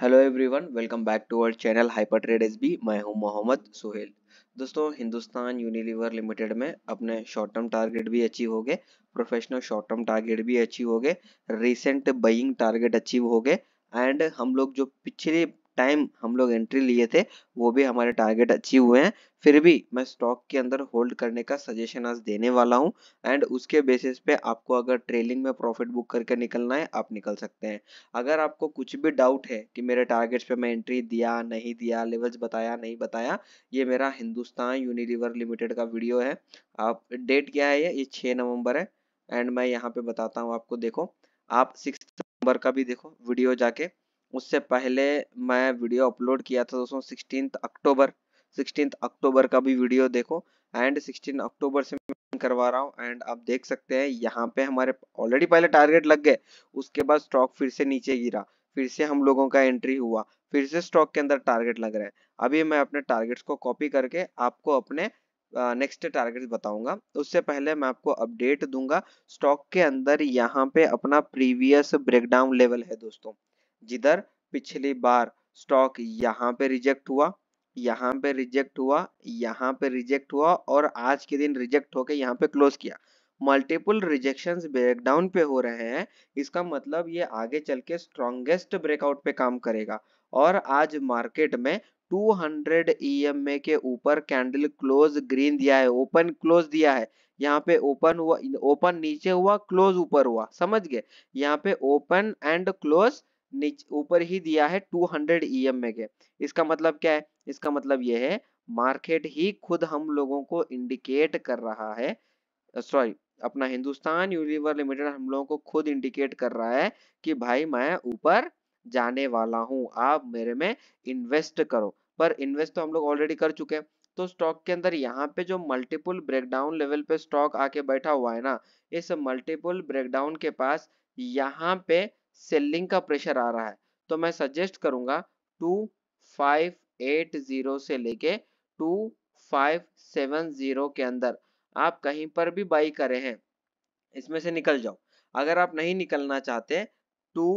hello everyone welcome back to our channel hyper trade S B मैं हूं मोहम्मद सुहेल दोस्तों Hindustan Unilever limited में अपने शॉर्ट टर्म टारगेट भी अचीव हो गए प्रोफेशनल शॉर्ट टर्म टारगेट भी अचीव हो गए रिसेंट बइंग टारगेट अचीव हो गए एंड हम लोग जो पिछले टाइम हम लोग एंट्री लिए थे वो भी हमारे टारगेट अचीव हुए हैं फिर भी मैं स्टॉक के अंदर होल्ड करने का सजेशन आज देने वाला हूं एंड उसके बेसिस पे आपको अगर ट्रेलिंग में प्रॉफिट बुक करके निकलना है आप निकल सकते हैं अगर आपको कुछ भी डाउट है कि मेरे टारगेट्स पे मैं एंट्री दिया नहीं दिया लेवल्स बताया नहीं बताया ये मेरा हिंदुस्तान यूनिलीवर लिमिटेड का वीडियो है आप डेट क्या है ये छः नवम्बर है एंड मैं यहाँ पे बताता हूँ आपको देखो आप सिक्स नंबर का भी देखो वीडियो जाके उससे पहले मैं वीडियो अपलोड किया था दोस्तों सिक्सटीन अक्टूबर सिक्सटीन अक्टूबर का भी वीडियो देखो एंड सिक्सटीन अक्टूबर से करवा रहा हूँ एंड आप देख सकते हैं यहाँ पे हमारे ऑलरेडी पहले टारगेट लग गए उसके बाद स्टॉक फिर से नीचे गिरा फिर से हम लोगों का एंट्री हुआ फिर से स्टॉक के अंदर टारगेट लग रहा है अभी मैं अपने टारगेट्स को कॉपी करके आपको अपने नेक्स्ट टारगेट बताऊंगा उससे पहले मैं आपको अपडेट दूंगा स्टॉक के अंदर यहाँ पे अपना प्रीवियस ब्रेकडाउन लेवल है दोस्तों जिधर पिछली बार स्टॉक यहाँ पे रिजेक्ट हुआ यहाँ पे रिजेक्ट हुआ यहाँ पे रिजेक्ट हुआ और आज के दिन रिजेक्ट होके यहाँ पे क्लोज किया मल्टीपल रिजेक्शन ब्रेकडाउन पे हो रहे हैं इसका मतलब ये आगे चल के स्ट्रॉन्गेस्ट ब्रेकआउट पे काम करेगा और आज मार्केट में 200 हंड्रेड e के ऊपर कैंडल क्लोज ग्रीन दिया है ओपन क्लोज दिया है यहाँ पे ओपन हुआ ओपन नीचे हुआ क्लोज ऊपर हुआ समझ गए यहाँ पे ओपन एंड क्लोज ऊपर ही दिया है 200 हंड्रेड e में के इसका मतलब क्या है इसका मतलब यह है मार्केट ही खुद हम लोगों को इंडिकेट कर रहा है सॉरी अपना हिंदुस्तान यूनिवर लिमिटेड हम लोगों को खुद इंडिकेट कर रहा है कि भाई मैं ऊपर जाने वाला हूं आप मेरे में इन्वेस्ट करो पर इन्वेस्ट तो हम लोग ऑलरेडी कर चुके हैं तो स्टॉक के अंदर यहाँ पे जो मल्टीपल ब्रेकडाउन लेवल पे स्टॉक आके बैठा हुआ है ना इस मल्टीपल ब्रेकडाउन के पास यहाँ पे सेलिंग का प्रेशर आ रहा है तो मैं सजेस्ट करूंगा टू फाइव एट जीरो से लेके टू फाइव सेवन जीरो के अंदर आप कहीं पर भी बाई करे हैं इसमें से निकल जाओ अगर आप नहीं निकलना चाहते टू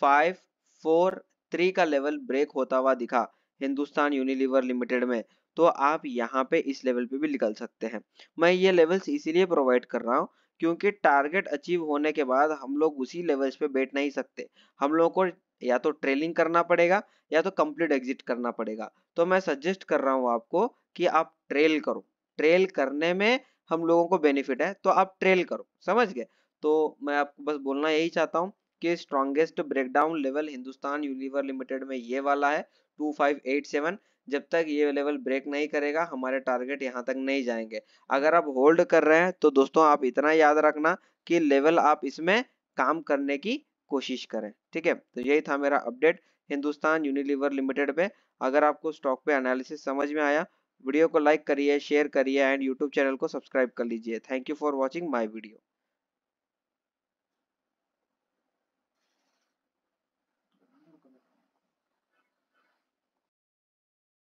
फाइव फोर थ्री का लेवल ब्रेक होता हुआ दिखा हिंदुस्तान यूनिलीवर लिमिटेड में तो आप यहाँ पे इस लेवल पे भी निकल सकते हैं मैं ये लेवल्स इसीलिए प्रोवाइड कर रहा हूँ क्योंकि टारगेट अचीव होने के बाद हम लोग उसी लेवल्स पे बैठ नहीं सकते हम लोगों को या तो ट्रेलिंग करना पड़ेगा या तो कंप्लीट एग्जिट करना पड़ेगा तो मैं सजेस्ट कर रहा हूँ आपको कि आप ट्रेल करो ट्रेल करने में हम लोगों को बेनिफिट है तो आप ट्रेल करो समझ गए तो मैं आपको बस बोलना यही चाहता हूँ के strongest breakdown level Hindustan Unilever limited में ये वाला है 2587 जब तक ये लेवल ब्रेक नहीं करेगा हमारे टारगेट यहाँ तक नहीं जाएंगे अगर आप होल्ड कर रहे हैं तो दोस्तों आप इतना याद रखना कि लेवल आप इसमें काम करने की कोशिश करें ठीक है तो यही था मेरा अपडेट हिंदुस्तान यूनिलीवर लिमिटेड पे अगर आपको स्टॉक पे एनालिसिस समझ में आया वीडियो को लाइक करिए शेयर करिए एंड यूट्यूब चैनल को सब्सक्राइब कर लीजिए thank you for watching my video